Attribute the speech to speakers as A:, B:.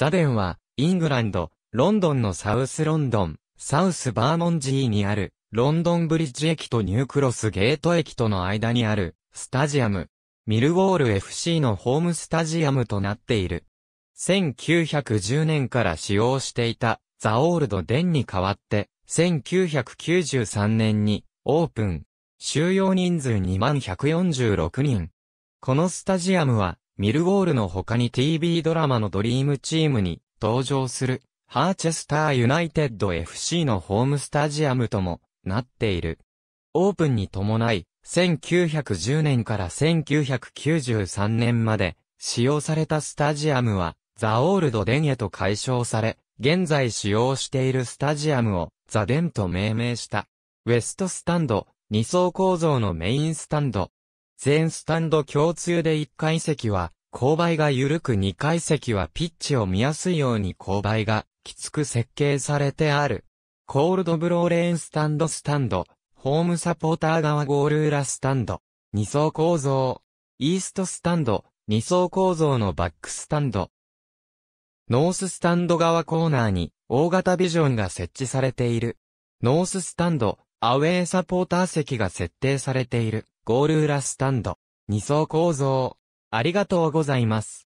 A: ザデンは、
B: イングランド、ロンドンのサウスロンドン、サウスバーモンジーにある、ロンドンブリッジ駅とニュークロスゲート駅との間にある、スタジアム。ミルウォール FC のホームスタジアムとなっている。1910年から使用していた、ザ・オールド・デンに代わって、1993年に、オープン。収容人数2146人。このスタジアムは、ミルウォールの他に TV ドラマのドリームチームに登場するハーチェスターユナイテッド FC のホームスタジアムともなっている。オープンに伴い、1910年から1993年まで使用されたスタジアムはザ・オールド・デンへと解消され、現在使用しているスタジアムをザ・デンと命名した。ウェストスタンド、2層構造のメインスタンド、全スタンド共通で1階席は、勾配が緩く2階席はピッチを見やすいように勾配がきつく設計されてある。コールドブローレーンスタンドスタンド、ホームサポーター側ゴール裏スタンド、2層構造、イーストスタンド、2層構造のバックスタンド。ノーススタンド側コーナーに大型ビジョンが設置されている。ノーススタンド、アウェーサポーター席が設定されている。ゴール裏スタンド。2層構造。
A: ありがとうございます。